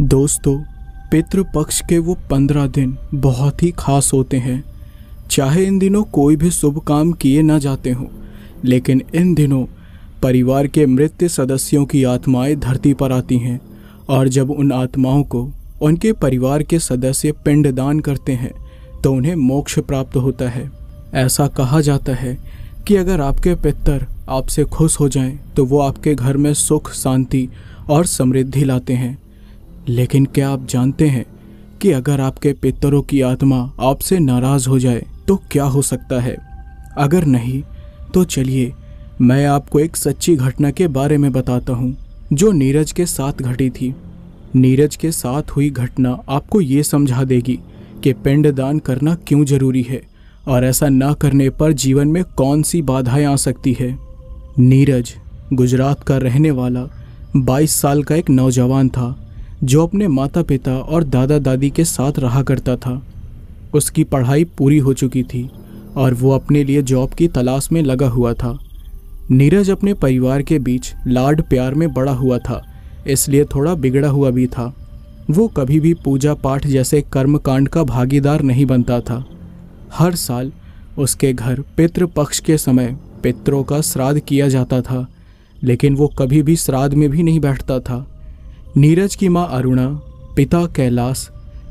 दोस्तों पितृपक्ष के वो पंद्रह दिन बहुत ही खास होते हैं चाहे इन दिनों कोई भी शुभ काम किए ना जाते हों लेकिन इन दिनों परिवार के मृत सदस्यों की आत्माएं धरती पर आती हैं और जब उन आत्माओं को उनके परिवार के सदस्य पिंडदान करते हैं तो उन्हें मोक्ष प्राप्त होता है ऐसा कहा जाता है कि अगर आपके पितर आपसे खुश हो जाएं तो वो आपके घर में सुख शांति और समृद्धि लाते हैं लेकिन क्या आप जानते हैं कि अगर आपके पितरों की आत्मा आपसे नाराज हो जाए तो क्या हो सकता है अगर नहीं तो चलिए मैं आपको एक सच्ची घटना के बारे में बताता हूँ जो नीरज के साथ घटी थी नीरज के साथ हुई घटना आपको ये समझा देगी कि पिंडदान करना क्यों जरूरी है और ऐसा ना करने पर जीवन में कौन सी बाधाएं आ सकती है नीरज गुजरात का रहने वाला 22 साल का एक नौजवान था जो अपने माता पिता और दादा दादी के साथ रहा करता था उसकी पढ़ाई पूरी हो चुकी थी और वो अपने लिए जॉब की तलाश में लगा हुआ था नीरज अपने परिवार के बीच लाड प्यार में बड़ा हुआ था इसलिए थोड़ा बिगड़ा हुआ भी था वो कभी भी पूजा पाठ जैसे कर्मकांड का भागीदार नहीं बनता था हर साल उसके घर पितृ पक्ष के समय पितरों का श्राद्ध किया जाता था लेकिन वो कभी भी श्राद्ध में भी नहीं बैठता था नीरज की माँ अरुणा पिता कैलाश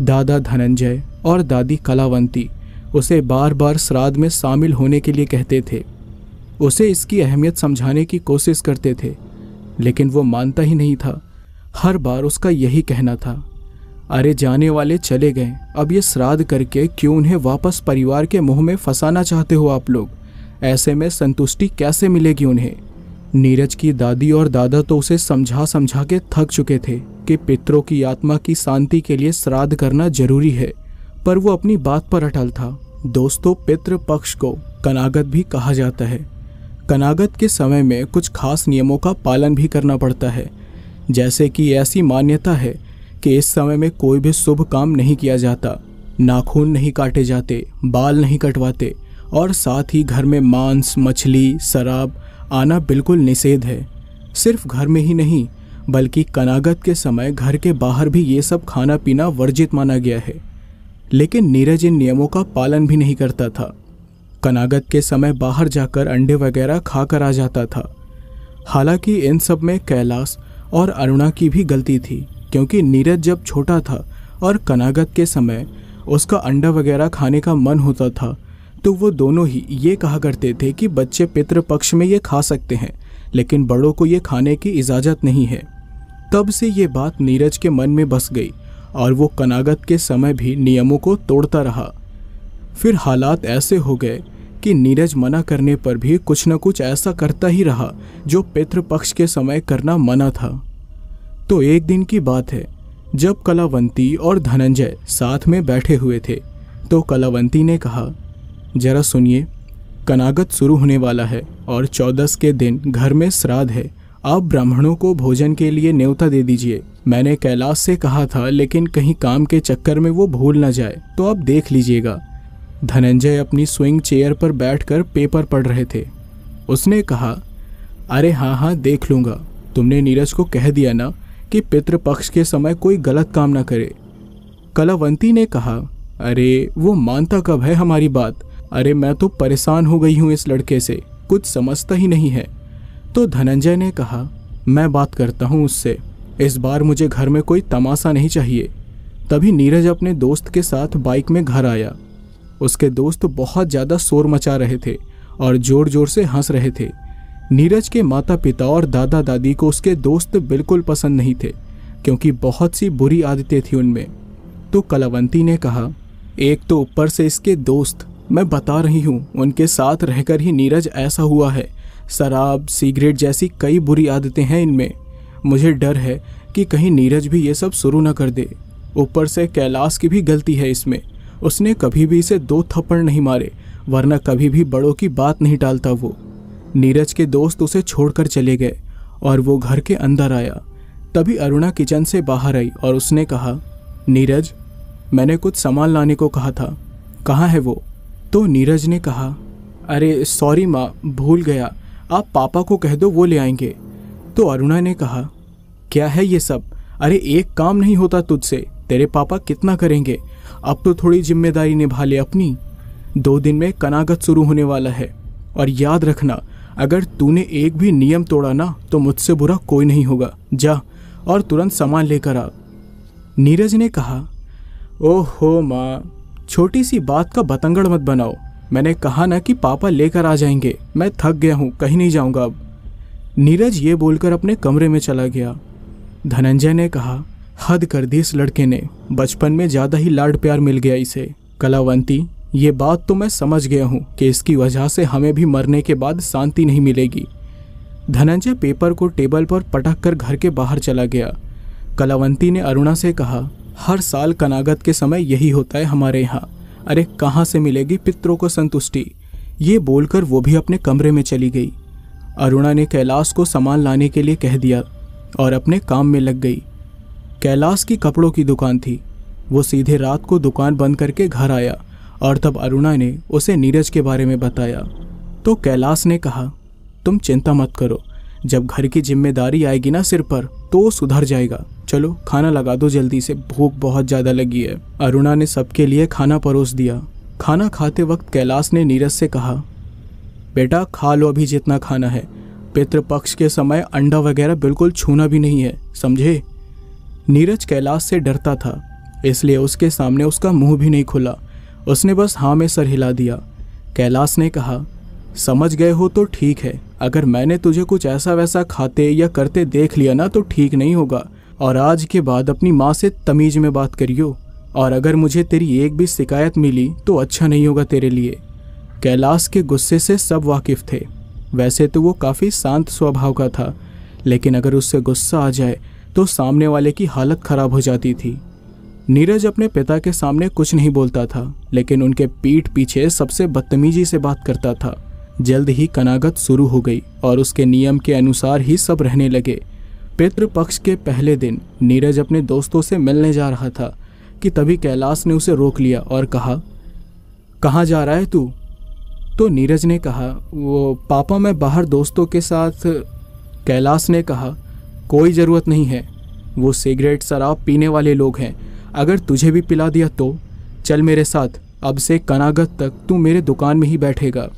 दादा धनंजय और दादी कलावंती उसे बार बार श्राद्ध में शामिल होने के लिए कहते थे उसे इसकी अहमियत समझाने की कोशिश करते थे लेकिन वो मानता ही नहीं था हर बार उसका यही कहना था अरे जाने वाले चले गए अब ये श्राद्ध करके क्यों उन्हें वापस परिवार के मुंह में फंसाना चाहते हो आप लोग ऐसे में संतुष्टि कैसे मिलेगी उन्हें नीरज की दादी और दादा तो उसे समझा समझा के थक चुके थे कि पितरों की आत्मा की शांति के लिए श्राद्ध करना जरूरी है पर वो अपनी बात पर अटल था दोस्तों पितृ पक्ष को कनागत भी कहा जाता है कनागत के समय में कुछ खास नियमों का पालन भी करना पड़ता है जैसे कि ऐसी मान्यता है कि इस समय में कोई भी शुभ काम नहीं किया जाता नाखून नहीं काटे जाते बाल नहीं कटवाते और साथ ही घर में मांस मछली शराब आना बिल्कुल निषेध है सिर्फ घर में ही नहीं बल्कि कनागत के समय घर के बाहर भी ये सब खाना पीना वर्जित माना गया है लेकिन नीरज इन नियमों का पालन भी नहीं करता था कनागत के समय बाहर जाकर अंडे वगैरह खाकर आ जाता था हालांकि इन सब में कैलाश और अरुणा की भी गलती थी क्योंकि नीरज जब छोटा था और कनागत के समय उसका अंडा वगैरह खाने का मन होता था तो वो दोनों ही ये कहा करते थे कि बच्चे पितृपक्ष पक्ष में ये खा सकते हैं लेकिन बड़ों को ये खाने की इजाज़त नहीं है तब से ये बात नीरज के मन में बस गई और वो कनागत के समय भी नियमों को तोड़ता रहा फिर हालात ऐसे हो गए कि नीरज मना करने पर भी कुछ न कुछ ऐसा करता ही रहा जो पितृपक्ष पक्ष के समय करना मना था तो एक दिन की बात है जब कलावंती और धनंजय साथ में बैठे हुए थे तो कलावंती ने कहा जरा सुनिए कनागत शुरू होने वाला है और चौदस के दिन घर में श्राद्ध है आप ब्राह्मणों को भोजन के लिए न्योता दे दीजिए मैंने कैलाश से कहा था लेकिन कहीं काम के चक्कर में वो भूल ना जाए तो आप देख लीजिएगा धनंजय अपनी स्विंग चेयर पर बैठकर पेपर पढ़ रहे थे उसने कहा अरे हाँ हाँ देख लूंगा तुमने नीरज को कह दिया ना कि पितृपक्ष के समय कोई गलत काम ना करे कलावंती ने कहा अरे वो मानता कब है हमारी बात अरे मैं तो परेशान हो गई हूँ इस लड़के से कुछ समझता ही नहीं है तो धनंजय ने कहा मैं बात करता हूँ उससे इस बार मुझे घर में कोई तमाशा नहीं चाहिए तभी नीरज अपने दोस्त के साथ बाइक में घर आया उसके दोस्त बहुत ज़्यादा शोर मचा रहे थे और ज़ोर ज़ोर से हंस रहे थे नीरज के माता पिता और दादा दादी को उसके दोस्त बिल्कुल पसंद नहीं थे क्योंकि बहुत सी बुरी आदतें थी उनमें तो कलावंती ने कहा एक तो ऊपर से इसके दोस्त मैं बता रही हूँ उनके साथ रहकर ही नीरज ऐसा हुआ है शराब सिगरेट जैसी कई बुरी आदतें हैं इनमें मुझे डर है कि कहीं नीरज भी ये सब शुरू न कर दे ऊपर से कैलाश की भी गलती है इसमें उसने कभी भी इसे दो थप्पड़ नहीं मारे वरना कभी भी बड़ों की बात नहीं टालता वो नीरज के दोस्त उसे छोड़कर चले गए और वो घर के अंदर आया तभी अरुणा किचन से बाहर आई और उसने कहा नीरज मैंने कुछ सामान लाने को कहा था कहाँ है वो तो नीरज ने कहा अरे सॉरी माँ भूल गया आप पापा को कह दो वो ले आएंगे तो अरुणा ने कहा क्या है ये सब अरे एक काम नहीं होता तुझसे तेरे पापा कितना करेंगे अब तो थोड़ी जिम्मेदारी निभा ले अपनी दो दिन में कनागत शुरू होने वाला है और याद रखना अगर तूने एक भी नियम तोड़ा ना तो मुझसे बुरा कोई नहीं होगा जा और तुरंत सामान लेकर आ नीरज ने कहा ओहो माँ छोटी सी बात का बतंगड़ मत बनाओ मैंने कहा ना कि पापा लेकर आ जाएंगे मैं थक गया हूँ कहीं नहीं जाऊँगा अब नीरज ये बोलकर अपने कमरे में चला गया धनंजय ने कहा हद कर दी इस लड़के ने बचपन में ज़्यादा ही लाड प्यार मिल गया इसे कलावंती ये बात तो मैं समझ गया हूँ कि इसकी वजह से हमें भी मरने के बाद शांति नहीं मिलेगी धनंजय पेपर को टेबल पर पटक कर घर के बाहर चला गया कलावंती ने अरुणा से कहा हर साल कनागत के समय यही होता है हमारे यहाँ अरे कहाँ से मिलेगी पितरों को संतुष्टि ये बोलकर वो भी अपने कमरे में चली गई अरुणा ने कैलाश को सामान लाने के लिए कह दिया और अपने काम में लग गई कैलाश की कपड़ों की दुकान थी वो सीधे रात को दुकान बंद करके घर आया और तब अरुणा ने उसे नीरज के बारे में बताया तो कैलाश ने कहा तुम चिंता मत करो जब घर की जिम्मेदारी आएगी ना सिर पर तो सुधर जाएगा चलो खाना लगा दो जल्दी से भूख बहुत ज़्यादा लगी है अरुणा ने सबके लिए खाना परोस दिया खाना खाते वक्त कैलाश ने नीरज से कहा बेटा खा लो अभी जितना खाना है पितृपक्ष के समय अंडा वगैरह बिल्कुल छूना भी नहीं है समझे नीरज कैलाश से डरता था इसलिए उसके सामने उसका मुंह भी नहीं खुला उसने बस हाँ में सर हिला दिया कैलाश ने कहा समझ गए हो तो ठीक है अगर मैंने तुझे कुछ ऐसा वैसा खाते या करते देख लिया ना तो ठीक नहीं होगा और आज के बाद अपनी माँ से तमीज में बात करियो और अगर मुझे तेरी एक भी शिकायत मिली तो अच्छा नहीं होगा तेरे लिए कैलाश के गुस्से से सब वाकिफ थे वैसे तो वो काफ़ी शांत स्वभाव का था लेकिन अगर उससे गुस्सा आ जाए तो सामने वाले की हालत खराब हो जाती थी नीरज अपने पिता के सामने कुछ नहीं बोलता था लेकिन उनके पीठ पीछे सबसे बदतमीजी से बात करता था जल्द ही कनागत शुरू हो गई और उसके नियम के अनुसार ही सब रहने लगे पितृपक्ष के पहले दिन नीरज अपने दोस्तों से मिलने जा रहा था कि तभी कैलाश ने उसे रोक लिया और कहा कहाँ जा रहा है तू तो नीरज ने कहा वो पापा मैं बाहर दोस्तों के साथ कैलाश ने कहा कोई ज़रूरत नहीं है वो सिगरेट शराब पीने वाले लोग हैं अगर तुझे भी पिला दिया तो चल मेरे साथ अब से कनागत तक तू मेरे दुकान में ही बैठेगा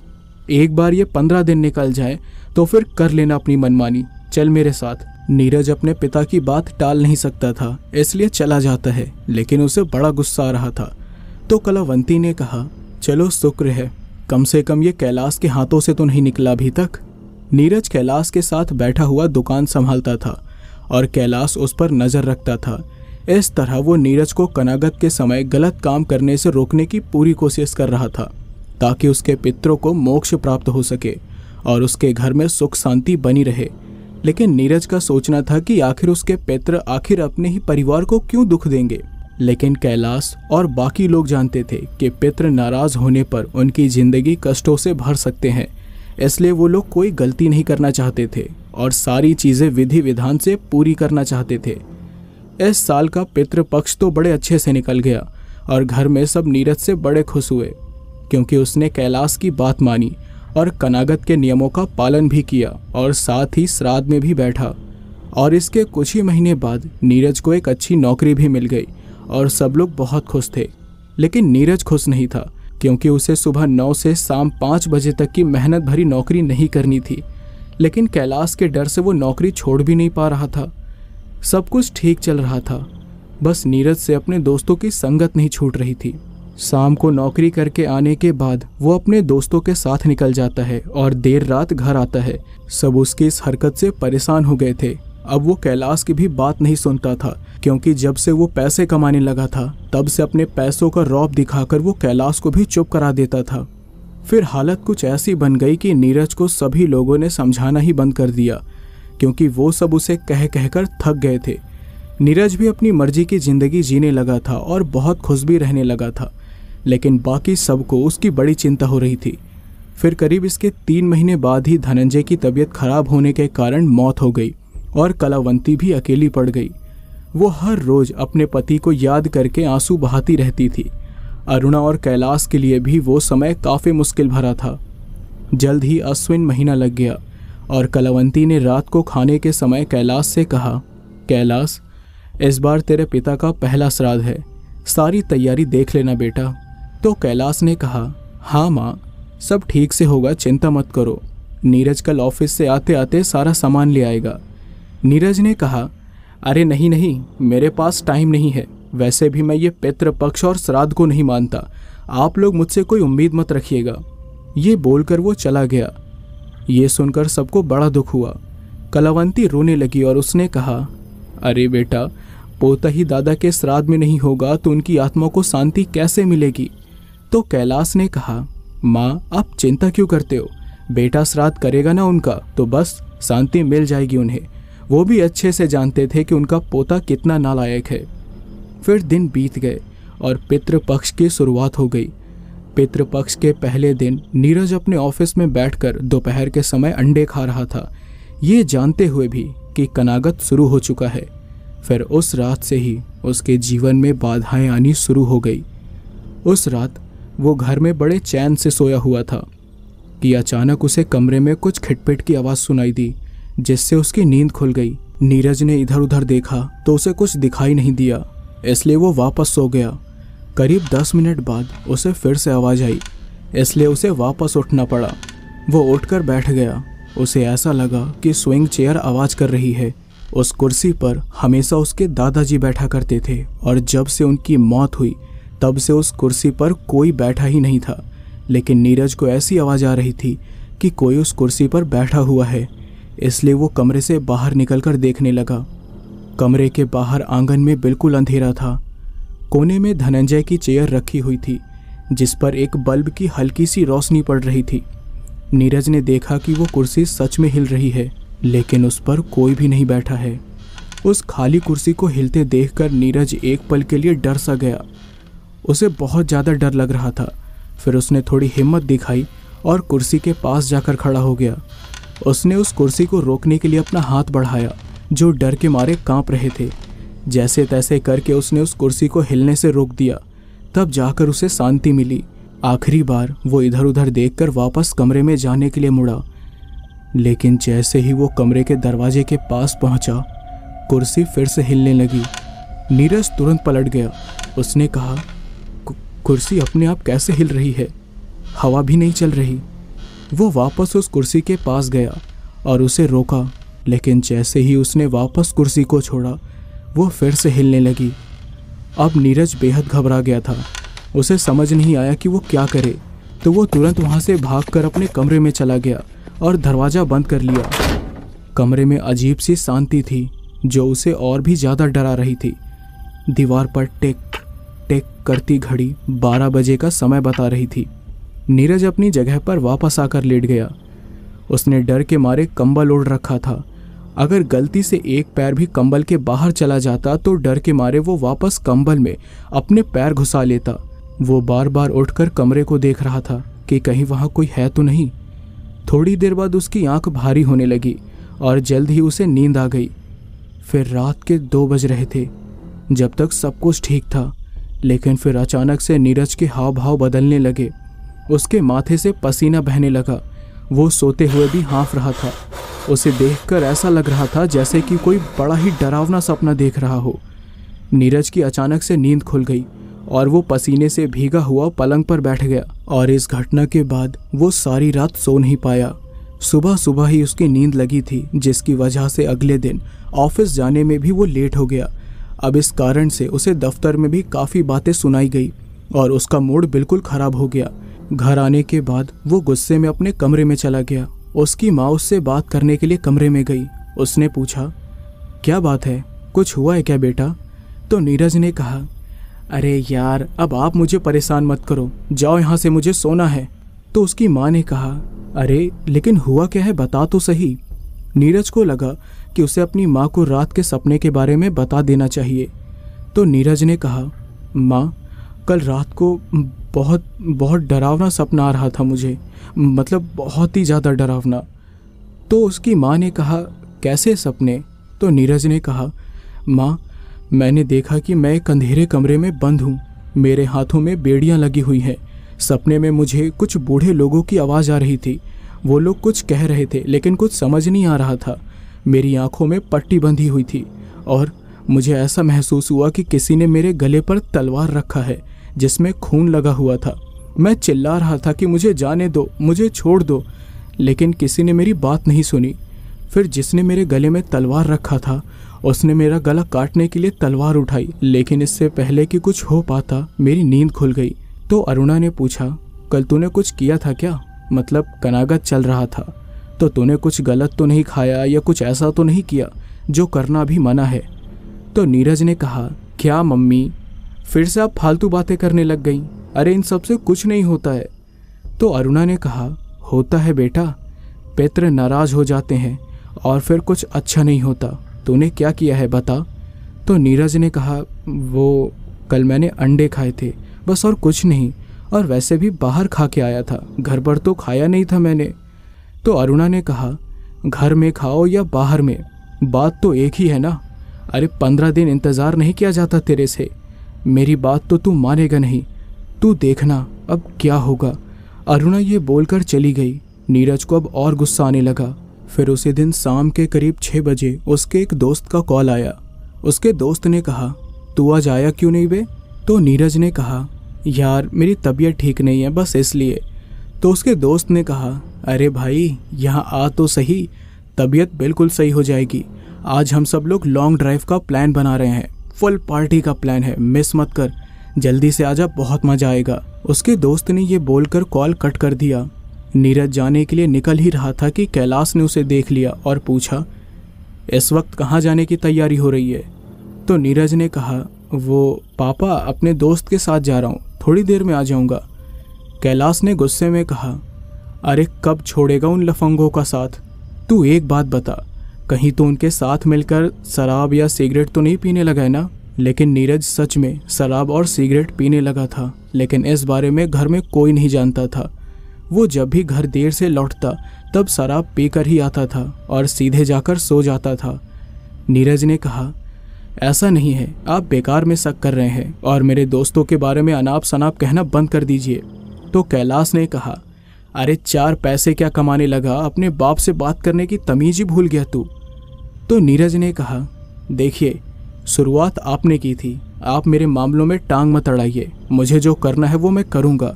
एक बार ये पंद्रह दिन निकल जाए तो फिर कर लेना अपनी मनमानी चल मेरे साथ नीरज अपने पिता की बात टाल नहीं सकता था इसलिए चला जाता है लेकिन उसे बड़ा गुस्सा आ रहा था तो कलावंती ने कहा चलो शुक्र है कम से कम ये कैलाश के हाथों से तो नहीं निकला अभी तक नीरज कैलाश के साथ बैठा हुआ दुकान संभालता था और कैलाश उस पर नज़र रखता था इस तरह वो नीरज को कनागत के समय गलत काम करने से रोकने की पूरी कोशिश कर रहा था ताकि उसके पितरों को मोक्ष प्राप्त हो सके और उसके घर में सुख शांति बनी रहे लेकिन नीरज का सोचना था कि आखिर उसके पित्र आखिर अपने ही परिवार को क्यों दुख देंगे लेकिन कैलाश और बाकी लोग जानते थे कि पित्र नाराज होने पर उनकी जिंदगी कष्टों से भर सकते हैं इसलिए वो लोग कोई गलती नहीं करना चाहते थे और सारी चीज़ें विधि विधान से पूरी करना चाहते थे इस साल का पितृ पक्ष तो बड़े अच्छे से निकल गया और घर में सब नीरज से बड़े खुश हुए क्योंकि उसने कैलाश की बात मानी और कनागत के नियमों का पालन भी किया और साथ ही श्राद्ध में भी बैठा और इसके कुछ ही महीने बाद नीरज को एक अच्छी नौकरी भी मिल गई और सब लोग बहुत खुश थे लेकिन नीरज खुश नहीं था क्योंकि उसे सुबह नौ से शाम पाँच बजे तक की मेहनत भरी नौकरी नहीं करनी थी लेकिन कैलाश के डर से वो नौकरी छोड़ भी नहीं पा रहा था सब कुछ ठीक चल रहा था बस नीरज से अपने दोस्तों की संगत नहीं छूट रही थी शाम को नौकरी करके आने के बाद वो अपने दोस्तों के साथ निकल जाता है और देर रात घर आता है सब उसकी इस हरकत से परेशान हो गए थे अब वो कैलाश की भी बात नहीं सुनता था क्योंकि जब से वो पैसे कमाने लगा था तब से अपने पैसों का रौब दिखाकर वो कैलाश को भी चुप करा देता था फिर हालत कुछ ऐसी बन गई कि नीरज को सभी लोगों ने समझाना ही बंद कर दिया क्योंकि वो सब उसे कह कहकर थक गए थे नीरज भी अपनी मर्जी की ज़िंदगी जीने लगा था और बहुत खुश भी रहने लगा था लेकिन बाकी सबको उसकी बड़ी चिंता हो रही थी फिर करीब इसके तीन महीने बाद ही धनंजय की तबीयत खराब होने के कारण मौत हो गई और कलावंती भी अकेली पड़ गई वो हर रोज अपने पति को याद करके आंसू बहाती रहती थी अरुणा और कैलाश के लिए भी वो समय काफ़ी मुश्किल भरा था जल्द ही अश्विन महीना लग गया और कलावंती ने रात को खाने के समय कैलाश से कहा कैलाश इस बार तेरे पिता का पहला श्राद्ध है सारी तैयारी देख लेना बेटा तो कैलाश ने कहा हाँ माँ सब ठीक से होगा चिंता मत करो नीरज कल ऑफिस से आते आते सारा सामान ले आएगा नीरज ने कहा अरे नहीं नहीं मेरे पास टाइम नहीं है वैसे भी मैं ये पित्र पक्ष और श्राद्ध को नहीं मानता आप लोग मुझसे कोई उम्मीद मत रखिएगा ये बोलकर वो चला गया ये सुनकर सबको बड़ा दुख हुआ कलावंती रोने लगी और उसने कहा अरे बेटा पोता ही दादा के श्राद्ध में नहीं होगा तो उनकी आत्मा को शांति कैसे मिलेगी तो कैलाश ने कहा माँ आप चिंता क्यों करते हो बेटा श्राद्ध करेगा ना उनका तो बस शांति मिल जाएगी उन्हें वो भी अच्छे से जानते थे कि उनका पोता कितना नालायक है फिर दिन बीत गए और पितृपक्ष की शुरुआत हो गई पितृपक्ष के पहले दिन नीरज अपने ऑफिस में बैठकर दोपहर के समय अंडे खा रहा था ये जानते हुए भी कि कनागत शुरू हो चुका है फिर उस रात से ही उसके जीवन में बाधाएं आनी शुरू हो गई उस रात वो घर में बड़े चैन से सोया हुआ था कि अचानक उसे कमरे में कुछ खिटपिट की आवाज़ सुनाई दी जिससे उसकी नींद खुल गई नीरज ने इधर उधर देखा तो उसे कुछ दिखाई नहीं दिया इसलिए वो वापस सो गया करीब दस मिनट बाद उसे फिर से आवाज़ आई इसलिए उसे वापस उठना पड़ा वो उठकर बैठ गया उसे ऐसा लगा कि स्विंग चेयर आवाज़ कर रही है उस कुर्सी पर हमेशा उसके दादाजी बैठा करते थे और जब से उनकी मौत हुई तब से उस कुर्सी पर कोई बैठा ही नहीं था लेकिन नीरज को ऐसी आवाज़ आ रही थी कि कोई उस कुर्सी पर बैठा हुआ है इसलिए वो कमरे से बाहर निकलकर देखने लगा कमरे के बाहर आंगन में बिल्कुल अंधेरा था कोने में धनंजय की चेयर रखी हुई थी जिस पर एक बल्ब की हल्की सी रोशनी पड़ रही थी नीरज ने देखा कि वो कुर्सी सच में हिल रही है लेकिन उस पर कोई भी नहीं बैठा है उस खाली कुर्सी को हिलते देखकर नीरज एक पल के लिए डर सा गया उसे बहुत ज़्यादा डर लग रहा था फिर उसने थोड़ी हिम्मत दिखाई और कुर्सी के पास जाकर खड़ा हो गया उसने उस कुर्सी को रोकने के लिए अपना हाथ बढ़ाया जो डर के मारे कांप रहे थे जैसे तैसे करके उसने उस कुर्सी को हिलने से रोक दिया तब जाकर उसे शांति मिली आखिरी बार वो इधर उधर देखकर वापस कमरे में जाने के लिए मुड़ा लेकिन जैसे ही वो कमरे के दरवाजे के पास पहुंचा, कुर्सी फिर से हिलने लगी नीरज तुरंत पलट गया उसने कहा कुर्सी अपने आप कैसे हिल रही है हवा भी नहीं चल रही वो वापस उस कुर्सी के पास गया और उसे रोका लेकिन जैसे ही उसने वापस कुर्सी को छोड़ा वो फिर से हिलने लगी अब नीरज बेहद घबरा गया था उसे समझ नहीं आया कि वो क्या करे तो वो तुरंत वहाँ से भागकर अपने कमरे में चला गया और दरवाज़ा बंद कर लिया कमरे में अजीब सी शांति थी जो उसे और भी ज़्यादा डरा रही थी दीवार पर टिक करती घड़ी 12 बजे का समय बता रही थी नीरज अपनी जगह पर वापस आकर लेट गया उसने डर के मारे कंबल ओढ़ रखा था अगर गलती से एक पैर भी कंबल के बाहर चला जाता तो डर के मारे वो वापस कंबल में अपने पैर घुसा लेता वो बार बार उठकर कमरे को देख रहा था कि कहीं वहाँ कोई है तो नहीं थोड़ी देर बाद उसकी आंख भारी होने लगी और जल्द ही उसे नींद आ गई फिर रात के दो बज रहे थे जब तक सब कुछ ठीक था लेकिन फिर अचानक से नीरज के हाव भाव बदलने लगे उसके माथे से पसीना बहने लगा वो सोते हुए भी हाँफ रहा था उसे देखकर ऐसा लग रहा था जैसे कि कोई बड़ा ही डरावना सपना देख रहा हो नीरज की अचानक से नींद खुल गई और वो पसीने से भीगा हुआ पलंग पर बैठ गया और इस घटना के बाद वो सारी रात सो नहीं पाया सुबह सुबह ही उसकी नींद लगी थी जिसकी वजह से अगले दिन ऑफिस जाने में भी वो लेट हो गया अब इस कारण से उसे दफ्तर में भी काफ़ी बातें सुनाई गई और उसका मूड बिल्कुल ख़राब हो गया घर आने के बाद वो गुस्से में अपने कमरे में चला गया उसकी माँ उससे बात करने के लिए कमरे में गई उसने पूछा क्या बात है कुछ हुआ है क्या बेटा तो नीरज ने कहा अरे यार अब आप मुझे परेशान मत करो जाओ यहाँ से मुझे सोना है तो उसकी माँ ने कहा अरे लेकिन हुआ क्या है बता तो सही नीरज को लगा कि उसे अपनी माँ को रात के सपने के बारे में बता देना चाहिए तो नीरज ने कहा माँ कल रात को बहुत बहुत डरावना सपना आ रहा था मुझे मतलब बहुत ही ज़्यादा डरावना तो उसकी माँ ने कहा कैसे सपने तो नीरज ने कहा माँ मैंने देखा कि मैं एक अंधेरे कमरे में बंद हूँ मेरे हाथों में बेड़ियाँ लगी हुई हैं सपने में मुझे कुछ बूढ़े लोगों की आवाज़ आ रही थी वो लोग कुछ कह रहे थे लेकिन कुछ समझ नहीं आ रहा था मेरी आंखों में पट्टी बंधी हुई थी और मुझे ऐसा महसूस हुआ कि किसी ने मेरे गले पर तलवार रखा है जिसमें खून लगा हुआ था मैं चिल्ला रहा था कि मुझे जाने दो मुझे छोड़ दो लेकिन किसी ने मेरी बात नहीं सुनी फिर जिसने मेरे गले में तलवार रखा था उसने मेरा गला काटने के लिए तलवार उठाई लेकिन इससे पहले कि कुछ हो पाता मेरी नींद खुल गई तो अरुणा ने पूछा कल तूने कुछ किया था क्या मतलब कनागत चल रहा था तो तूने कुछ गलत तो नहीं खाया या कुछ ऐसा तो नहीं किया जो करना भी मना है तो नीरज ने कहा क्या मम्मी फिर से आप फालतू बातें करने लग गई अरे इन सबसे कुछ नहीं होता है तो अरुणा ने कहा होता है बेटा पित्र नाराज हो जाते हैं और फिर कुछ अच्छा नहीं होता तूने क्या किया है बता तो नीरज ने कहा वो कल मैंने अंडे खाए थे बस और कुछ नहीं और वैसे भी बाहर खा के आया था घर पर तो खाया नहीं था मैंने तो अरुणा ने कहा घर में खाओ या बाहर में बात तो एक ही है ना अरे पंद्रह दिन इंतज़ार नहीं किया जाता तेरे से मेरी बात तो तू मानेगा नहीं तू देखना अब क्या होगा अरुणा ये बोलकर चली गई नीरज को अब और गुस्सा आने लगा फिर उसी दिन शाम के करीब छः बजे उसके एक दोस्त का कॉल आया उसके दोस्त ने कहा तू आज आया क्यों नहीं वे तो नीरज ने कहा यार मेरी तबीयत ठीक नहीं है बस इसलिए तो उसके दोस्त ने कहा अरे भाई यहाँ आ तो सही तबीयत बिल्कुल सही हो जाएगी आज हम सब लोग लॉन्ग ड्राइव का प्लान बना रहे हैं फुल पार्टी का प्लान है मिस मत कर जल्दी से आजा बहुत मजा आएगा उसके दोस्त ने यह बोलकर कॉल कट कर दिया नीरज जाने के लिए निकल ही रहा था कि कैलाश ने उसे देख लिया और पूछा इस वक्त कहाँ जाने की तैयारी हो रही है तो नीरज ने कहा वो पापा अपने दोस्त के साथ जा रहा हूँ थोड़ी देर में आ जाऊँगा कैलाश ने गुस्से में कहा अरे कब छोड़ेगा उन लफंगों का साथ तू एक बात बता कहीं तो उनके साथ मिलकर शराब या सिगरेट तो नहीं पीने लगा है ना लेकिन नीरज सच में शराब और सिगरेट पीने लगा था लेकिन इस बारे में घर में कोई नहीं जानता था वो जब भी घर देर से लौटता तब शराब पीकर ही आता था और सीधे जाकर सो जाता था नीरज ने कहा ऐसा नहीं है आप बेकार में शक कर रहे हैं और मेरे दोस्तों के बारे में अनाप शनाप कहना बंद कर दीजिए तो कैलाश ने कहा अरे चार पैसे क्या कमाने लगा अपने बाप से बात करने की तमीज ही भूल गया तू तो नीरज ने कहा देखिए शुरुआत आपने की थी आप मेरे मामलों में टांग मत अड़ाइए मुझे जो करना है वो मैं करूँगा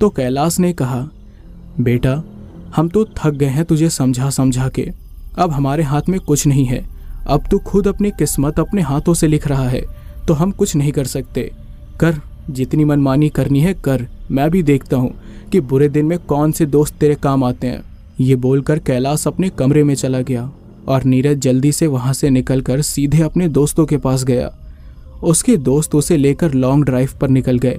तो कैलाश ने कहा बेटा हम तो थक गए हैं तुझे समझा समझा के अब हमारे हाथ में कुछ नहीं है अब तू खुद अपनी किस्मत अपने हाथों से लिख रहा है तो हम कुछ नहीं कर सकते कर जितनी मनमानी करनी है कर मैं भी देखता हूँ कि बुरे दिन में कौन से दोस्त तेरे काम आते हैं ये बोलकर कैलाश अपने कमरे में चला गया और नीरज जल्दी से वहाँ से निकलकर सीधे अपने दोस्तों के पास गया उसके दोस्त उसे लेकर लॉन्ग ड्राइव पर निकल गए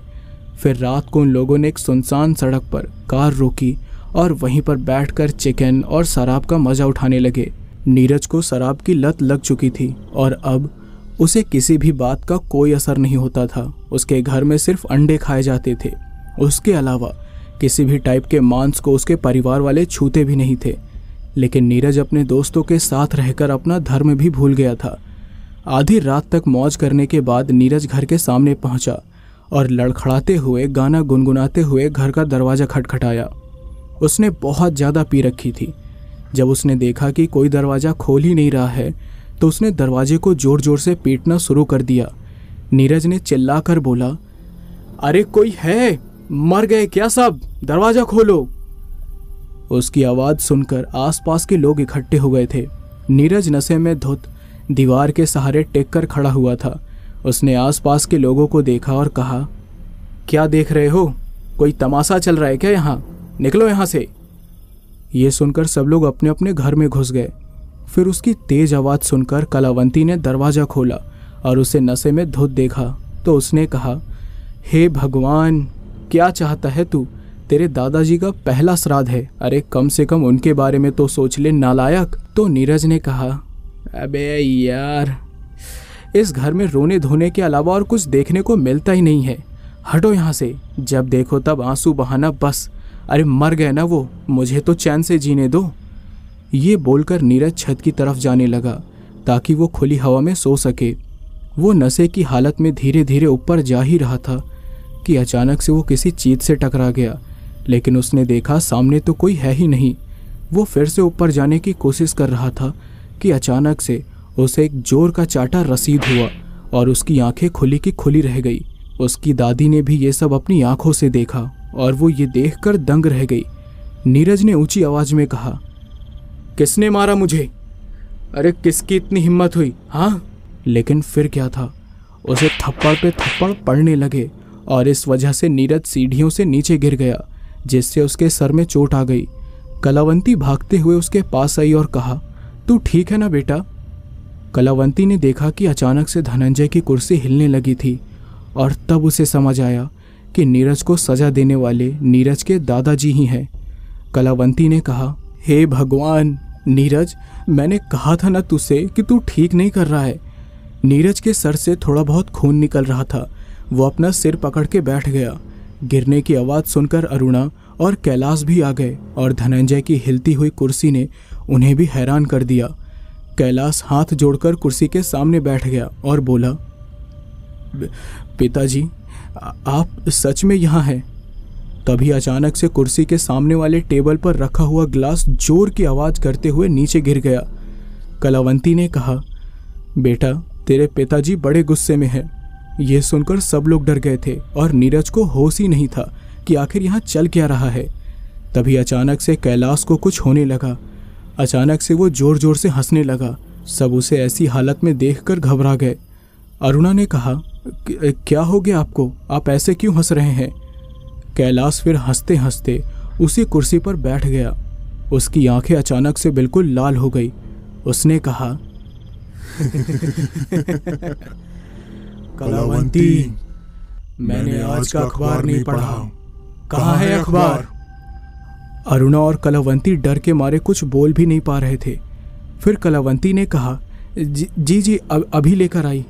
फिर रात को उन लोगों ने एक सुनसान सड़क पर कार रोकी और वहीं पर बैठकर चिकन और शराब का मज़ा उठाने लगे नीरज को शराब की लत लग चुकी थी और अब उसे किसी भी बात का कोई असर नहीं होता था उसके घर में सिर्फ अंडे खाए जाते थे उसके अलावा किसी भी टाइप के मांस को उसके परिवार वाले छूते भी नहीं थे लेकिन नीरज अपने दोस्तों के साथ रहकर अपना धर्म भी भूल गया था आधी रात तक मौज करने के बाद नीरज घर के सामने पहुंचा और लड़खड़ाते हुए गाना गुनगुनाते हुए घर का दरवाज़ा खटखटाया उसने बहुत ज़्यादा पी रखी थी जब उसने देखा कि कोई दरवाज़ा खोल ही नहीं रहा है तो उसने दरवाजे को ज़ोर ज़ोर से पीटना शुरू कर दिया नीरज ने चिल्लाकर बोला अरे कोई है मर गए क्या सब दरवाजा खोलो उसकी आवाज सुनकर आसपास के लोग इकट्ठे हो गए थे नीरज नशे में धुत दीवार के सहारे टेक कर खड़ा हुआ था उसने आसपास के लोगों को देखा और कहा क्या देख रहे हो कोई तमाशा चल रहा है क्या यहाँ निकलो यहाँ से ये सुनकर सब लोग अपने अपने घर में घुस गए फिर उसकी तेज आवाज़ सुनकर कलावंती ने दरवाज़ा खोला और उसे नशे में धुत देखा तो उसने कहा हे hey भगवान क्या चाहता है तू तेरे दादाजी का पहला श्राद्ध है अरे कम से कम उनके बारे में तो सोच ले नालायक तो नीरज ने कहा अबे यार इस घर में रोने धोने के अलावा और कुछ देखने को मिलता ही नहीं है हटो यहाँ से जब देखो तब आंसू बहाना बस अरे मर गए ना वो मुझे तो चैन से जीने दो ये बोलकर नीरज छत की तरफ जाने लगा ताकि वो खुली हवा में सो सके वो नशे की हालत में धीरे धीरे ऊपर जा ही रहा था कि अचानक से वो किसी चीज से टकरा गया लेकिन उसने देखा सामने तो कोई है ही नहीं वो फिर से ऊपर जाने की कोशिश कर रहा था कि अचानक से उसे एक जोर का चाटा रसीद हुआ और उसकी आंखें खुली की खुली रह गई उसकी दादी ने भी ये सब अपनी आंखों से देखा और वो ये देख दंग रह गई नीरज ने ऊंची आवाज में कहा किसने मारा मुझे अरे किसकी इतनी हिम्मत हुई हाँ लेकिन फिर क्या था उसे थप्पड़ पे थप्पड़ पड़ने लगे और इस वजह से नीरज सीढ़ियों से नीचे गिर गया जिससे उसके सर में चोट आ गई कलावंती भागते हुए उसके पास आई और कहा तू ठीक है ना बेटा कलावंती ने देखा कि अचानक से धनंजय की कुर्सी हिलने लगी थी और तब उसे समझ आया कि नीरज को सजा देने वाले नीरज के दादाजी ही हैं कलावंती ने कहा हे hey भगवान नीरज मैंने कहा था ना तुझसे कि तू ठीक नहीं कर रहा है नीरज के सर से थोड़ा बहुत खून निकल रहा था वो अपना सिर पकड़ के बैठ गया गिरने की आवाज़ सुनकर अरुणा और कैलाश भी आ गए और धनंजय की हिलती हुई कुर्सी ने उन्हें भी हैरान कर दिया कैलाश हाथ जोड़कर कुर्सी के सामने बैठ गया और बोला पिताजी आप सच में यहाँ हैं तभी अचानक से कुर्सी के सामने वाले टेबल पर रखा हुआ ग्लास जोर की आवाज़ करते हुए नीचे गिर गया कलावंती ने कहा बेटा तेरे पिताजी बड़े गुस्से में हैं ये सुनकर सब लोग डर गए थे और नीरज को होश ही नहीं था कि आखिर यहाँ चल क्या रहा है तभी अचानक से कैलाश को कुछ होने लगा अचानक से वो जोर जोर से हंसने लगा सब उसे ऐसी हालत में देख घबरा गए अरुणा ने कहा क्या हो गया आपको आप ऐसे क्यों हंस रहे हैं कैलाश फिर हंसते हंसते उसी कुर्सी पर बैठ गया उसकी आंखें अचानक से बिल्कुल लाल हो गई उसने कहा कलावंती मैंने आज का अखबार नहीं पढ़ा कहा है अखबार अरुणा और कलावंती डर के मारे कुछ बोल भी नहीं पा रहे थे फिर कलावंती ने कहा जी जी, अभी लेकर आई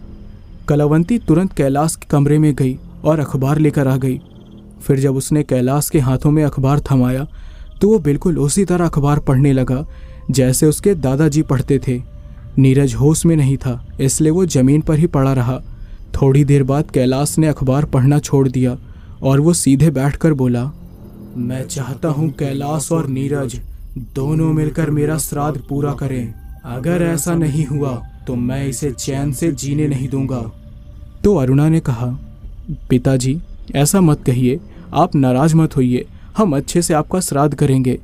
कलावंती तुरंत कैलाश के कमरे में गई और अखबार लेकर आ गई फिर जब उसने कैलाश के हाथों में अखबार थमाया तो वो बिल्कुल उसी तरह अखबार पढ़ने लगा जैसे उसके दादाजी पढ़ते थे नीरज होश में नहीं था इसलिए वो ज़मीन पर ही पड़ा रहा थोड़ी देर बाद कैलाश ने अखबार पढ़ना छोड़ दिया और वो सीधे बैठकर बोला मैं चाहता हूँ कैलाश और नीरज दोनों मिलकर मेरा श्राद्ध पूरा करें अगर ऐसा नहीं हुआ तो मैं इसे चैन से जीने नहीं दूंगा तो अरुणा ने कहा पिताजी ऐसा मत कहिए आप नाराज मत होइए हम अच्छे से आपका श्राद्ध करेंगे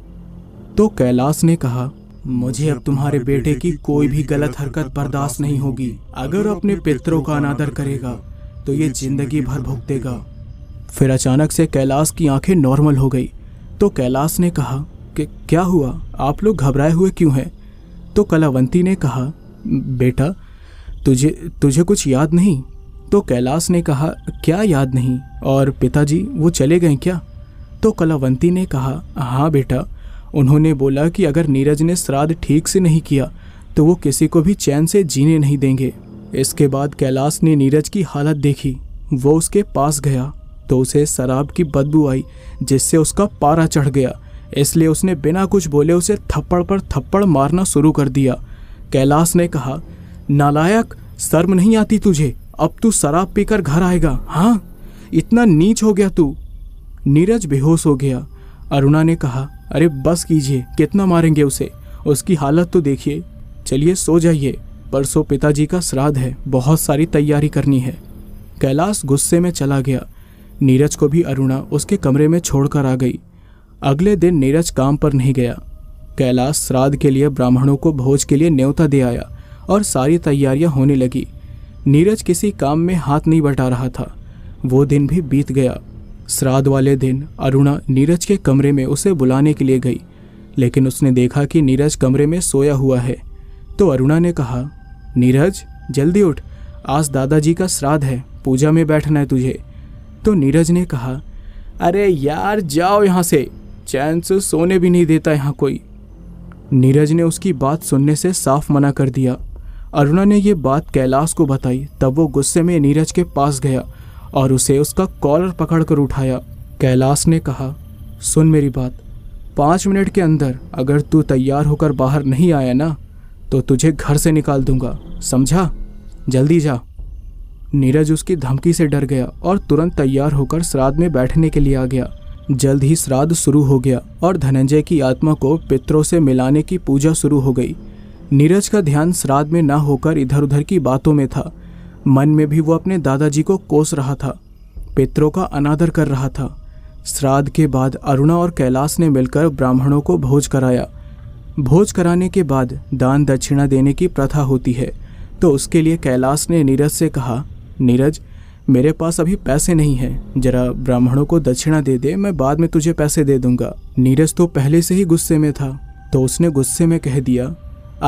तो कैलाश ने कहा मुझे अब तुम्हारे बेटे की कोई भी गलत हरकत बर्दाश्त नहीं होगी अगर अपने पितरों का अनादर करेगा तो ये जिंदगी भर भुगतेगा फिर अचानक से कैलाश की आंखें नॉर्मल हो गई तो कैलाश ने कहा कि क्या हुआ आप लोग घबराए हुए क्यों हैं तो कलावंती ने कहा बेटा तुझे तुझे कुछ याद नहीं तो कैलाश ने कहा क्या याद नहीं और पिताजी वो चले गए क्या तो कलावंती ने कहा हाँ बेटा उन्होंने बोला कि अगर नीरज ने श्राद्ध ठीक से नहीं किया तो वो किसी को भी चैन से जीने नहीं देंगे इसके बाद कैलाश ने नीरज की हालत देखी वो उसके पास गया तो उसे शराब की बदबू आई जिससे उसका पारा चढ़ गया इसलिए उसने बिना कुछ बोले उसे थप्पड़ पर थप्पड़ मारना शुरू कर दिया कैलाश ने कहा नालायक शर्म नहीं आती तुझे अब तू शराब पीकर घर आएगा हाँ इतना नीच हो गया तू नीरज बेहोश हो गया अरुणा ने कहा अरे बस कीजिए कितना मारेंगे उसे उसकी हालत तो देखिए चलिए सो जाइए परसों पिताजी का श्राद्ध है बहुत सारी तैयारी करनी है कैलाश गुस्से में चला गया नीरज को भी अरुणा उसके कमरे में छोड़कर आ गई अगले दिन नीरज काम पर नहीं गया कैलाश श्राद्ध के लिए ब्राह्मणों को भोज के लिए न्यौता दे आया और सारी तैयारियां होने लगी नीरज किसी काम में हाथ नहीं बटा रहा था वो दिन भी बीत गया श्राद्ध वाले दिन अरुणा नीरज के कमरे में उसे बुलाने के लिए गई लेकिन उसने देखा कि नीरज कमरे में सोया हुआ है तो अरुणा ने कहा नीरज जल्दी उठ आज दादाजी का श्राद्ध है पूजा में बैठना है तुझे तो नीरज ने कहा अरे यार जाओ यहाँ से चैन से सोने भी नहीं देता यहाँ कोई नीरज ने उसकी बात सुनने से साफ मना कर दिया अरुणा ने ये बात कैलाश को बताई तब वो गुस्से में नीरज के पास गया और उसे उसका कॉलर पकड़कर उठाया कैलाश ने कहा सुन मेरी बात पाँच मिनट के अंदर अगर तू तैयार होकर बाहर नहीं आया ना तो तुझे घर से निकाल दूंगा समझा जल्दी जा नीरज उसकी धमकी से डर गया और तुरंत तैयार होकर श्राद्ध में बैठने के लिए आ गया जल्द ही श्राद्ध शुरू हो गया और धनंजय की आत्मा को पितरों से मिलाने की पूजा शुरू हो गई नीरज का ध्यान श्राद्ध में न होकर इधर उधर की बातों में था मन में भी वो अपने दादाजी को कोस रहा था पितरों का अनादर कर रहा था श्राद्ध के बाद अरुणा और कैलाश ने मिलकर ब्राह्मणों को भोज कराया भोज कराने के बाद दान दक्षिणा देने की प्रथा होती है तो उसके लिए कैलाश ने नीरज से कहा नीरज मेरे पास अभी पैसे नहीं हैं जरा ब्राह्मणों को दक्षिणा दे दे मैं बाद में तुझे पैसे दे दूंगा नीरज तो पहले से ही गुस्से में था तो उसने गुस्से में कह दिया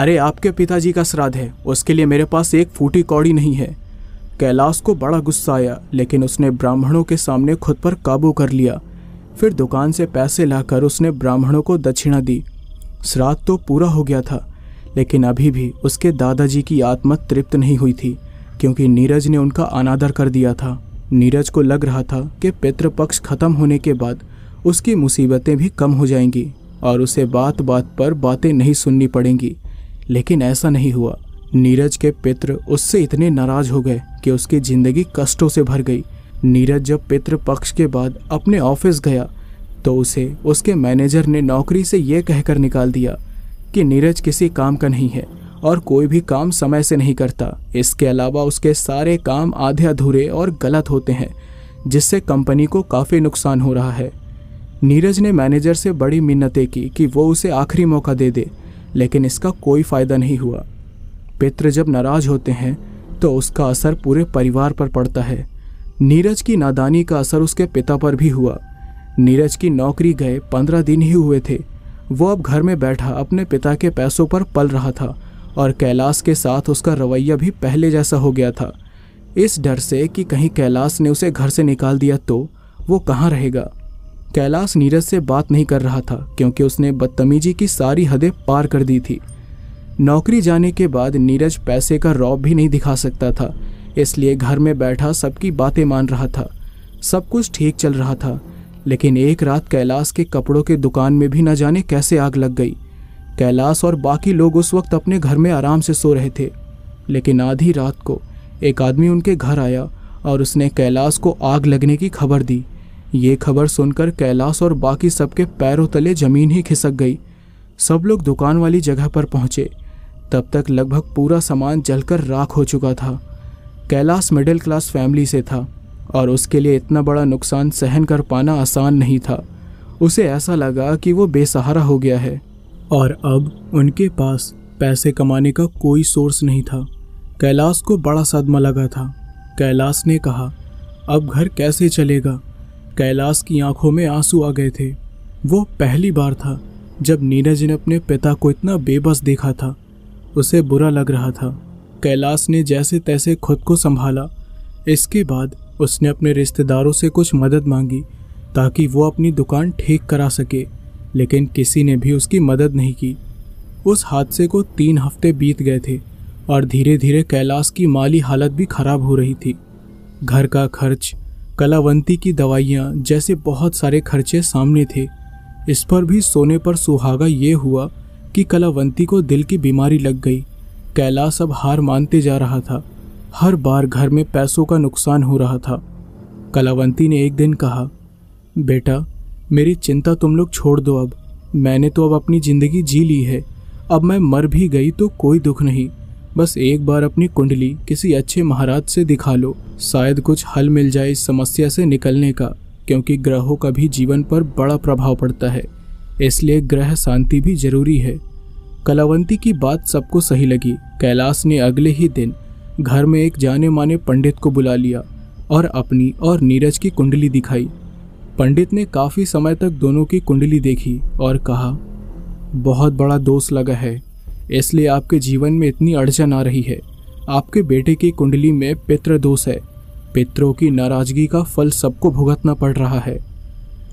अरे आपके पिताजी का श्राद्ध है उसके लिए मेरे पास एक फूटी कौड़ी नहीं है कैलाश को बड़ा गुस्सा आया लेकिन उसने ब्राह्मणों के सामने खुद पर काबू कर लिया फिर दुकान से पैसे लाकर उसने ब्राह्मणों को दक्षिणा दी श्राद्ध तो पूरा हो गया था लेकिन अभी भी उसके दादाजी की आत्मा तृप्त नहीं हुई थी क्योंकि नीरज ने उनका अनादर कर दिया था नीरज को लग रहा था कि पितृपक्ष खत्म होने के बाद उसकी मुसीबतें भी कम हो जाएंगी और उसे बात बात पर बातें नहीं सुननी पड़ेंगी लेकिन ऐसा नहीं हुआ नीरज के पित्र उससे इतने नाराज हो गए कि उसकी जिंदगी कष्टों से भर गई नीरज जब पित्र पक्ष के बाद अपने ऑफिस गया तो उसे उसके मैनेजर ने नौकरी से ये कहकर निकाल दिया कि नीरज किसी काम का नहीं है और कोई भी काम समय से नहीं करता इसके अलावा उसके सारे काम आधे अधूरे और गलत होते हैं जिससे कंपनी को काफ़ी नुकसान हो रहा है नीरज ने मैनेजर से बड़ी मिन्नतें की कि वो उसे आखिरी मौका दे दे लेकिन इसका कोई फ़ायदा नहीं हुआ पित्र जब नाराज होते हैं तो उसका असर पूरे परिवार पर पड़ता है नीरज की नादानी का असर उसके पिता पर भी हुआ नीरज की नौकरी गए पंद्रह दिन ही हुए थे वो अब घर में बैठा अपने पिता के पैसों पर पल रहा था और कैलाश के साथ उसका रवैया भी पहले जैसा हो गया था इस डर से कि कहीं कैलाश ने उसे घर से निकाल दिया तो वो कहाँ रहेगा कैलाश नीरज से बात नहीं कर रहा था क्योंकि उसने बदतमीजी की सारी हदें पार कर दी थी नौकरी जाने के बाद नीरज पैसे का रौब भी नहीं दिखा सकता था इसलिए घर में बैठा सबकी बातें मान रहा था सब कुछ ठीक चल रहा था लेकिन एक रात कैलाश के कपड़ों के दुकान में भी न जाने कैसे आग लग गई कैलाश और बाकी लोग उस वक्त अपने घर में आराम से सो रहे थे लेकिन आधी रात को एक आदमी उनके घर आया और उसने कैलाश को आग लगने की खबर दी ये खबर सुनकर कैलाश और बाकी सबके पैरों तले जमीन ही खिसक गई सब लोग दुकान वाली जगह पर पहुंचे तब तक लगभग पूरा सामान जलकर राख हो चुका था कैलाश मिडिल क्लास फैमिली से था और उसके लिए इतना बड़ा नुकसान सहन कर पाना आसान नहीं था उसे ऐसा लगा कि वो बेसहारा हो गया है और अब उनके पास पैसे कमाने का कोई सोर्स नहीं था कैलाश को बड़ा सदमा लगा था कैलाश ने कहा अब घर कैसे चलेगा कैलाश की आंखों में आंसू आ गए थे वो पहली बार था जब नीरज ने अपने पिता को इतना बेबस देखा था उसे बुरा लग रहा था कैलाश ने जैसे तैसे खुद को संभाला इसके बाद उसने अपने रिश्तेदारों से कुछ मदद मांगी ताकि वो अपनी दुकान ठीक करा सके लेकिन किसी ने भी उसकी मदद नहीं की उस हादसे को तीन हफ्ते बीत गए थे और धीरे धीरे कैलाश की माली हालत भी खराब हो रही थी घर का खर्च कलावंती की दवाइयाँ जैसे बहुत सारे खर्चे सामने थे इस पर भी सोने पर सुहागा ये हुआ कि कलावंती को दिल की बीमारी लग गई कैलाश अब हार मानते जा रहा था हर बार घर में पैसों का नुकसान हो रहा था कलावंती ने एक दिन कहा बेटा मेरी चिंता तुम लोग छोड़ दो अब मैंने तो अब अपनी ज़िंदगी जी ली है अब मैं मर भी गई तो कोई दुख नहीं बस एक बार अपनी कुंडली किसी अच्छे महाराज से दिखा लो शायद कुछ हल मिल जाए इस समस्या से निकलने का क्योंकि ग्रहों का भी जीवन पर बड़ा प्रभाव पड़ता है इसलिए ग्रह शांति भी जरूरी है कलावंती की बात सबको सही लगी कैलाश ने अगले ही दिन घर में एक जाने माने पंडित को बुला लिया और अपनी और नीरज की कुंडली दिखाई पंडित ने काफ़ी समय तक दोनों की कुंडली देखी और कहा बहुत बड़ा दोष लगा है इसलिए आपके जीवन में इतनी अड़चन आ रही है आपके बेटे की कुंडली में पितृदोष है पितरों की नाराजगी का फल सबको भुगतना पड़ रहा है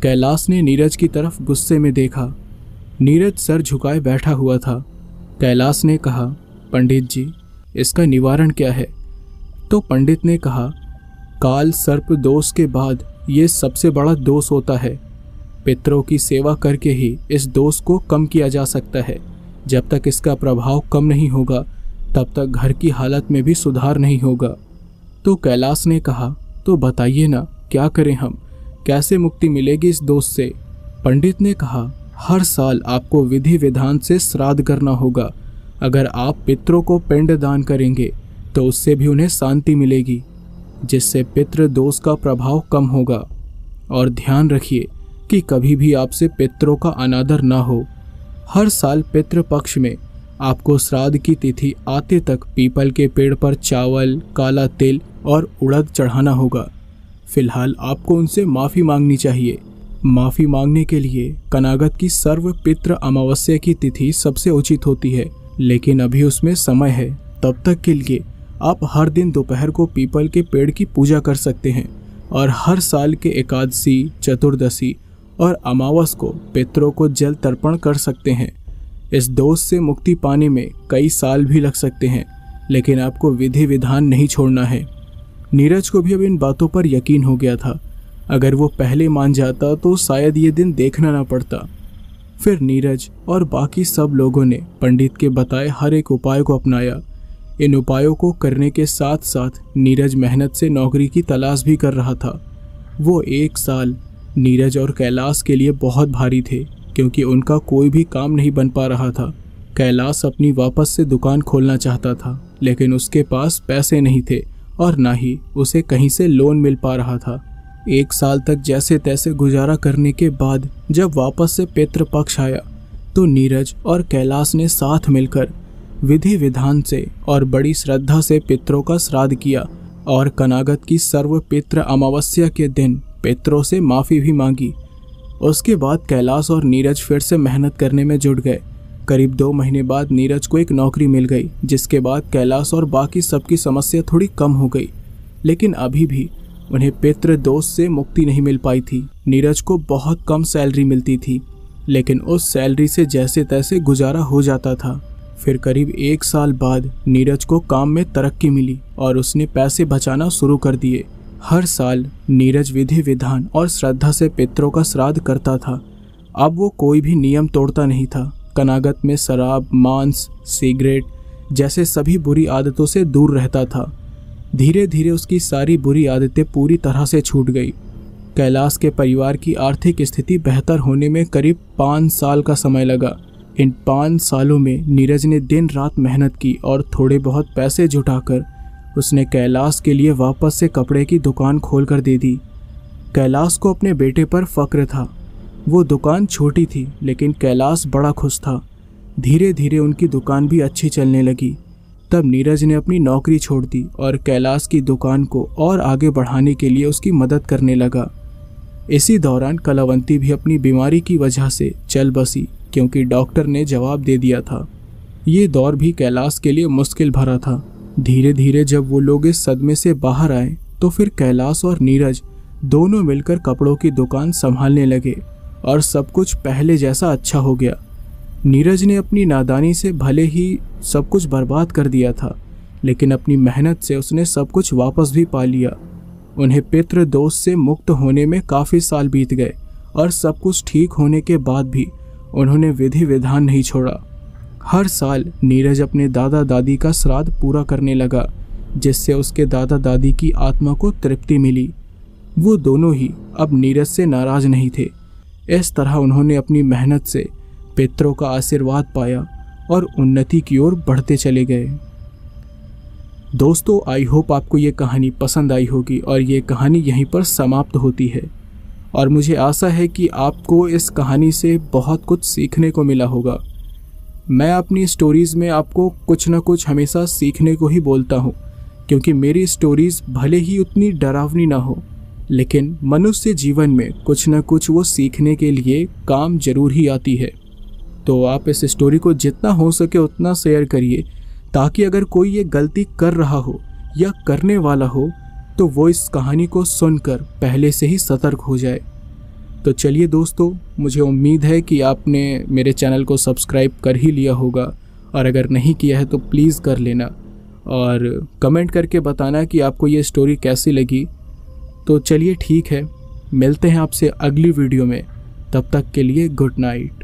कैलाश ने नीरज की तरफ गुस्से में देखा नीरज सर झुकाए बैठा हुआ था कैलाश ने कहा पंडित जी इसका निवारण क्या है तो पंडित ने कहा काल सर्प दोष के बाद ये सबसे बड़ा दोष होता है पितरों की सेवा करके ही इस दोष को कम किया जा सकता है जब तक इसका प्रभाव कम नहीं होगा तब तक घर की हालत में भी सुधार नहीं होगा तो कैलाश ने कहा तो बताइए ना क्या करें हम कैसे मुक्ति मिलेगी इस दोष से पंडित ने कहा हर साल आपको विधि विधान से श्राद्ध करना होगा अगर आप पितरों को पिंड दान करेंगे तो उससे भी उन्हें शांति मिलेगी जिससे पितृ दोष का प्रभाव कम होगा और ध्यान रखिए कि कभी भी आपसे पितरों का अनादर ना हो हर साल पितृ पक्ष में आपको श्राद्ध की तिथि आते तक पीपल के पेड़ पर चावल काला तिल और उड़द चढ़ाना होगा फिलहाल आपको उनसे माफ़ी मांगनी चाहिए माफ़ी मांगने के लिए कनागत की सर्व पित्र अमावस्या की तिथि सबसे उचित होती है लेकिन अभी उसमें समय है तब तक के लिए आप हर दिन दोपहर को पीपल के पेड़ की पूजा कर सकते हैं और हर साल के एकादशी चतुर्दशी और अमावस को पितरों को जल तर्पण कर सकते हैं इस दोष से मुक्ति पाने में कई साल भी लग सकते हैं लेकिन आपको विधि विधान नहीं छोड़ना है नीरज को भी अब इन बातों पर यकीन हो गया था अगर वो पहले मान जाता तो शायद ये दिन देखना ना पड़ता फिर नीरज और बाकी सब लोगों ने पंडित के बताए हर एक उपाय को अपनाया इन उपायों को करने के साथ साथ नीरज मेहनत से नौकरी की तलाश भी कर रहा था वो एक साल नीरज और कैलाश के लिए बहुत भारी थे क्योंकि उनका कोई भी काम नहीं बन पा रहा था कैलाश अपनी वापस से दुकान खोलना चाहता था लेकिन उसके पास पैसे नहीं थे और ना ही उसे कहीं से लोन मिल पा रहा था एक साल तक जैसे तैसे गुजारा करने के बाद जब वापस से पितृ पक्ष आया तो नीरज और कैलाश ने साथ मिलकर विधि विधान से और बड़ी श्रद्धा से पितरों का श्राद्ध किया और कनागत की सर्व पित्र अमावस्या के दिन पितरों से माफ़ी भी मांगी उसके बाद कैलाश और नीरज फिर से मेहनत करने में जुट गए करीब दो महीने बाद नीरज को एक नौकरी मिल गई जिसके बाद कैलाश और बाकी सबकी समस्या थोड़ी कम हो गई लेकिन अभी भी उन्हें पित्र दोष से मुक्ति नहीं मिल पाई थी नीरज को बहुत कम सैलरी मिलती थी लेकिन उस सैलरी से जैसे तैसे गुजारा हो जाता था फिर करीब एक साल बाद नीरज को काम में तरक्की मिली और उसने पैसे बचाना शुरू कर दिए हर साल नीरज विधि विधान और श्रद्धा से पितरों का श्राद्ध करता था अब वो कोई भी नियम तोड़ता नहीं था कनागत में शराब मांस सिगरेट जैसे सभी बुरी आदतों से दूर रहता था धीरे धीरे उसकी सारी बुरी आदतें पूरी तरह से छूट गई कैलाश के परिवार की आर्थिक स्थिति बेहतर होने में करीब पाँच साल का समय लगा इन पाँच सालों में नीरज ने दिन रात मेहनत की और थोड़े बहुत पैसे जुटाकर उसने कैलाश के लिए वापस से कपड़े की दुकान खोल कर दे दी कैलाश को अपने बेटे पर फक्र था वो दुकान छोटी थी लेकिन कैलाश बड़ा खुश था धीरे धीरे उनकी दुकान भी अच्छी चलने लगी तब नीरज ने अपनी नौकरी छोड़ दी और कैलाश की दुकान को और आगे बढ़ाने के लिए उसकी मदद करने लगा इसी दौरान कलावंती भी अपनी बीमारी की वजह से चल बसी क्योंकि डॉक्टर ने जवाब दे दिया था ये दौर भी कैलाश के लिए मुश्किल भरा था धीरे धीरे जब वो लोग इस सदमे से बाहर आए तो फिर कैलाश और नीरज दोनों मिलकर कपड़ों की दुकान संभालने लगे और सब कुछ पहले जैसा अच्छा हो गया नीरज ने अपनी नादानी से भले ही सब कुछ बर्बाद कर दिया था लेकिन अपनी मेहनत से उसने सब कुछ वापस भी पा लिया उन्हें पित्र दोष से मुक्त होने में काफ़ी साल बीत गए और सब कुछ ठीक होने के बाद भी उन्होंने विधि विधान नहीं छोड़ा हर साल नीरज अपने दादा दादी का श्राद्ध पूरा करने लगा जिससे उसके दादा दादी की आत्मा को तृप्ति मिली वो दोनों ही अब नीरज से नाराज नहीं थे इस तरह उन्होंने अपनी मेहनत से पितरों का आशीर्वाद पाया और उन्नति की ओर बढ़ते चले गए दोस्तों आई होप आपको ये कहानी पसंद आई होगी और ये कहानी यहीं पर समाप्त होती है और मुझे आशा है कि आपको इस कहानी से बहुत कुछ सीखने को मिला होगा मैं अपनी स्टोरीज़ में आपको कुछ ना कुछ हमेशा सीखने को ही बोलता हूँ क्योंकि मेरी स्टोरीज़ भले ही उतनी डरावनी ना हो लेकिन मनुष्य जीवन में कुछ न कुछ वो सीखने के लिए काम जरूर ही आती है तो आप इस स्टोरी को जितना हो सके उतना शेयर करिए ताकि अगर कोई ये गलती कर रहा हो या करने वाला हो तो वो इस कहानी को सुनकर पहले से ही सतर्क हो जाए तो चलिए दोस्तों मुझे उम्मीद है कि आपने मेरे चैनल को सब्सक्राइब कर ही लिया होगा और अगर नहीं किया है तो प्लीज़ कर लेना और कमेंट करके बताना कि आपको ये स्टोरी कैसी लगी तो चलिए ठीक है मिलते हैं आपसे अगली वीडियो में तब तक के लिए गुड नाइट